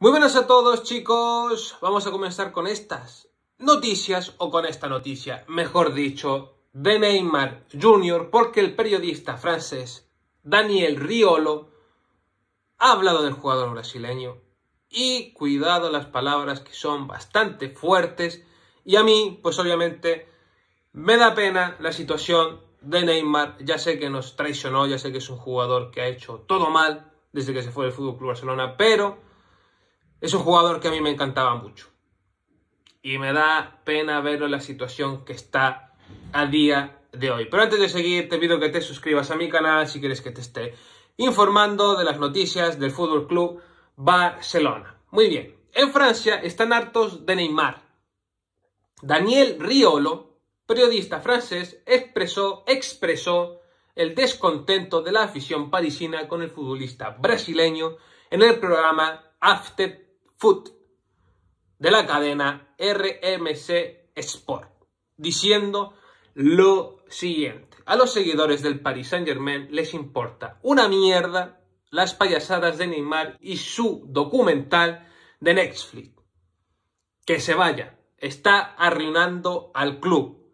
Muy buenas a todos chicos, vamos a comenzar con estas noticias o con esta noticia, mejor dicho, de Neymar Jr. porque el periodista francés Daniel Riolo ha hablado del jugador brasileño y cuidado las palabras que son bastante fuertes y a mí pues obviamente me da pena la situación de Neymar, ya sé que nos traicionó, ya sé que es un jugador que ha hecho todo mal desde que se fue del Fútbol Club Barcelona, pero es un jugador que a mí me encantaba mucho. Y me da pena verlo la situación que está a día de hoy. Pero antes de seguir, te pido que te suscribas a mi canal si quieres que te esté informando de las noticias del Fútbol Club Barcelona. Muy bien. En Francia están hartos de Neymar. Daniel Riolo, periodista francés, expresó, expresó el descontento de la afición parisina con el futbolista brasileño en el programa After Foot de la cadena RMC Sport, diciendo lo siguiente. A los seguidores del Paris Saint Germain les importa una mierda las payasadas de Neymar y su documental de Netflix. Que se vaya, está arruinando al club,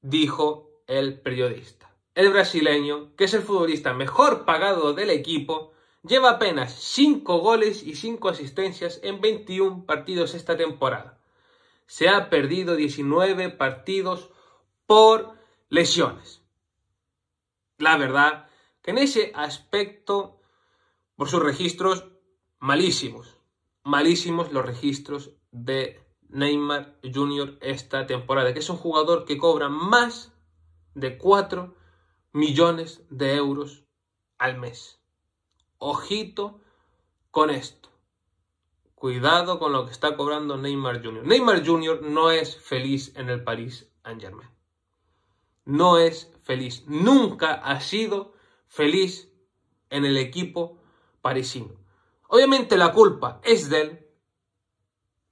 dijo el periodista. El brasileño, que es el futbolista mejor pagado del equipo, Lleva apenas 5 goles y 5 asistencias en 21 partidos esta temporada. Se ha perdido 19 partidos por lesiones. La verdad que en ese aspecto, por sus registros, malísimos. Malísimos los registros de Neymar Jr. esta temporada, que es un jugador que cobra más de 4 millones de euros al mes. Ojito con esto. Cuidado con lo que está cobrando Neymar Jr. Neymar Jr. no es feliz en el Paris Saint Germain. No es feliz. Nunca ha sido feliz en el equipo parisino. Obviamente la culpa es de él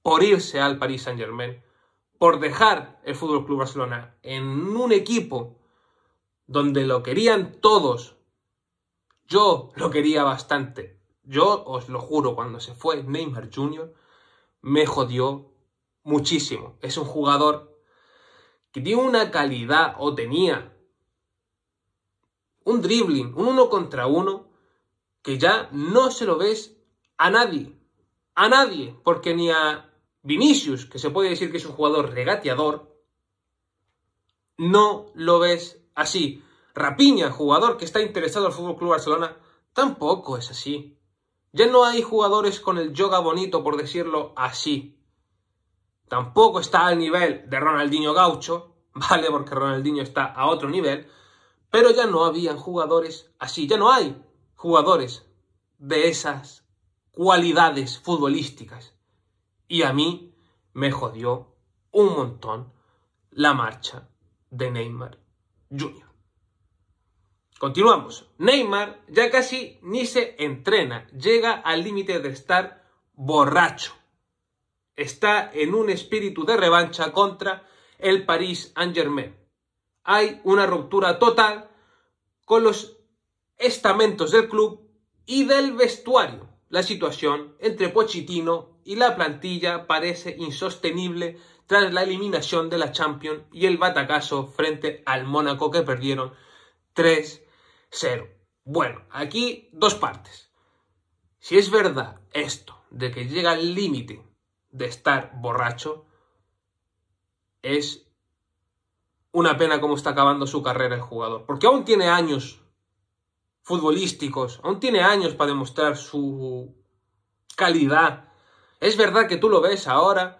por irse al Paris Saint Germain, por dejar el Fútbol Club Barcelona en un equipo donde lo querían todos, yo lo quería bastante. Yo os lo juro, cuando se fue Neymar Jr., me jodió muchísimo. Es un jugador que tiene una calidad, o tenía, un dribbling, un uno contra uno, que ya no se lo ves a nadie. A nadie, porque ni a Vinicius, que se puede decir que es un jugador regateador, no lo ves así. Rapiña, jugador que está interesado al FC Barcelona, tampoco es así. Ya no hay jugadores con el yoga bonito, por decirlo así. Tampoco está al nivel de Ronaldinho Gaucho, ¿vale? Porque Ronaldinho está a otro nivel. Pero ya no habían jugadores así, ya no hay jugadores de esas cualidades futbolísticas. Y a mí me jodió un montón la marcha de Neymar Jr. Continuamos. Neymar ya casi ni se entrena, llega al límite de estar borracho. Está en un espíritu de revancha contra el Paris Saint-Germain. Hay una ruptura total con los estamentos del club y del vestuario. La situación entre Pochitino y la plantilla parece insostenible tras la eliminación de la Champions y el batacazo frente al Mónaco que perdieron 3 cero. Bueno, aquí dos partes. Si es verdad esto, de que llega al límite de estar borracho, es una pena cómo está acabando su carrera el jugador. Porque aún tiene años futbolísticos, aún tiene años para demostrar su calidad. Es verdad que tú lo ves ahora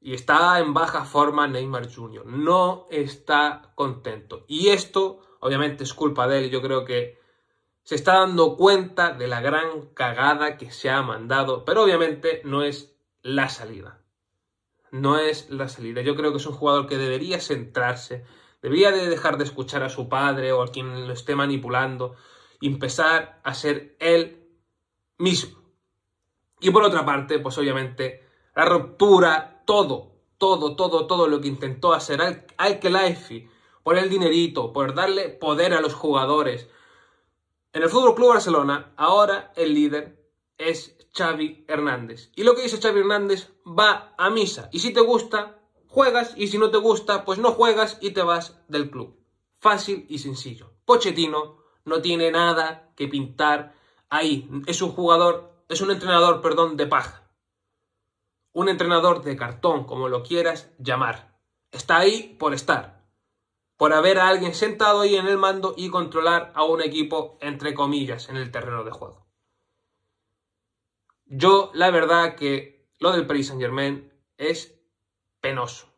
y está en baja forma Neymar Jr. No está contento. Y esto Obviamente es culpa de él. Yo creo que se está dando cuenta de la gran cagada que se ha mandado. Pero obviamente no es la salida. No es la salida. Yo creo que es un jugador que debería centrarse. Debería de dejar de escuchar a su padre o a quien lo esté manipulando. Y empezar a ser él mismo. Y por otra parte, pues obviamente, la ruptura, todo, todo, todo, todo lo que intentó hacer al Alkelaifi por el dinerito, por darle poder a los jugadores. En el Fútbol Club Barcelona, ahora el líder es Xavi Hernández. Y lo que dice Xavi Hernández va a misa. Y si te gusta, juegas. Y si no te gusta, pues no juegas y te vas del club. Fácil y sencillo. Pochettino no tiene nada que pintar ahí. Es un jugador, es un entrenador, perdón, de paja. Un entrenador de cartón, como lo quieras llamar. Está ahí por estar por haber a alguien sentado ahí en el mando y controlar a un equipo, entre comillas, en el terreno de juego. Yo, la verdad que lo del Paris Saint Germain es penoso.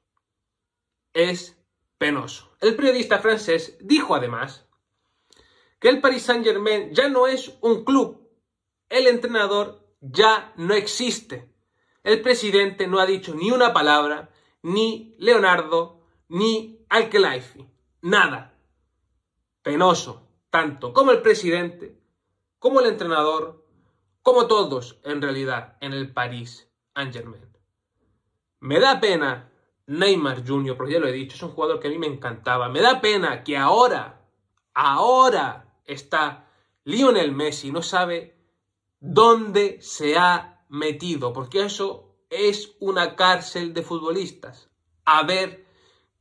Es penoso. El periodista francés dijo además que el Paris Saint Germain ya no es un club. El entrenador ya no existe. El presidente no ha dicho ni una palabra, ni Leonardo, ni Alkelaifi. Nada. Penoso, tanto como el presidente, como el entrenador, como todos en realidad en el París Saint-Germain. Me da pena Neymar Jr., porque ya lo he dicho, es un jugador que a mí me encantaba. Me da pena que ahora, ahora está Lionel Messi, no sabe dónde se ha metido, porque eso es una cárcel de futbolistas. A ver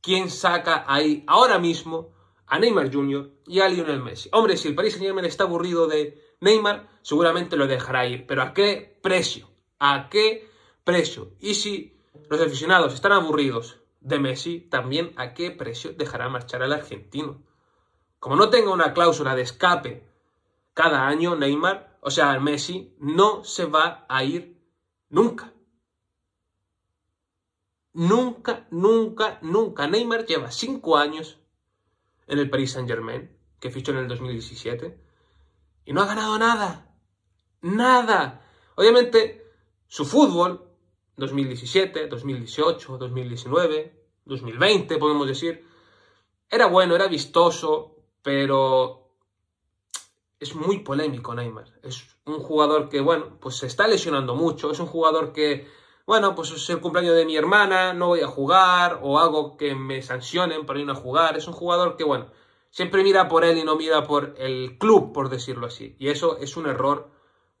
quién saca ahí ahora mismo a Neymar Jr. y a Lionel Messi. Hombre, si el Paris Saint Germain está aburrido de Neymar, seguramente lo dejará ir. Pero ¿a qué precio? ¿A qué precio? Y si los aficionados están aburridos de Messi, también ¿a qué precio dejará marchar al argentino? Como no tenga una cláusula de escape cada año, Neymar, o sea, Messi, no se va a ir nunca. Nunca, nunca, nunca. Neymar lleva cinco años en el Paris Saint Germain, que fichó en el 2017, y no ha ganado nada. Nada. Obviamente, su fútbol, 2017, 2018, 2019, 2020, podemos decir, era bueno, era vistoso, pero es muy polémico Neymar. Es un jugador que, bueno, pues se está lesionando mucho, es un jugador que bueno, pues es el cumpleaños de mi hermana, no voy a jugar, o hago que me sancionen para ir a jugar. Es un jugador que, bueno, siempre mira por él y no mira por el club, por decirlo así. Y eso es un error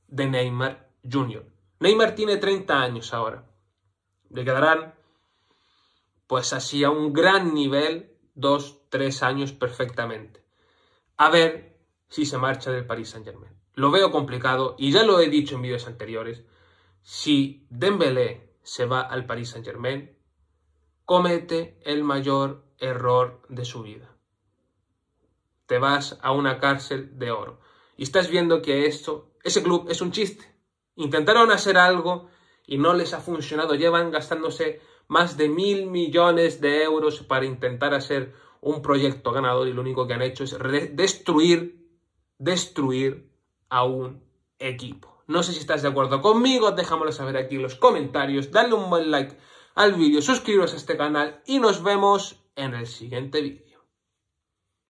de Neymar Jr. Neymar tiene 30 años ahora. Le quedarán, pues así, a un gran nivel, dos, tres años perfectamente. A ver si se marcha del Paris Saint Germain. Lo veo complicado y ya lo he dicho en vídeos anteriores si Dembélé se va al Paris Saint-Germain, comete el mayor error de su vida. Te vas a una cárcel de oro. Y estás viendo que esto, ese club es un chiste. Intentaron hacer algo y no les ha funcionado. Llevan gastándose más de mil millones de euros para intentar hacer un proyecto ganador y lo único que han hecho es destruir, destruir a un equipo. No sé si estás de acuerdo conmigo, déjamelo saber aquí en los comentarios, dale un buen like al vídeo, suscríbete a este canal y nos vemos en el siguiente vídeo.